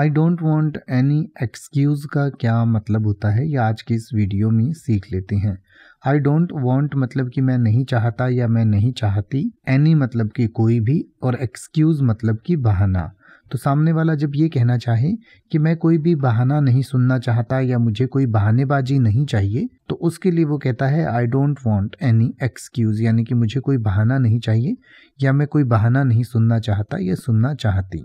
I don't want any excuse का क्या मतलब होता है ये आज की इस वीडियो में सीख लेते हैं आई डोंट वॉन्ट मतलब कि मैं नहीं चाहता या मैं नहीं चाहती एनी मतलब कि कोई भी और एक्सक्यूज़ मतलब कि बहाना तो सामने वाला जब ये कहना चाहे कि मैं कोई भी बहाना नहीं सुनना चाहता या मुझे कोई बहानेबाजी नहीं चाहिए तो उसके लिए वो कहता है I don't want any excuse यानी कि मुझे कोई बहाना नहीं चाहिए या मैं कोई बहाना नहीं सुनना चाहता या सुनना चाहती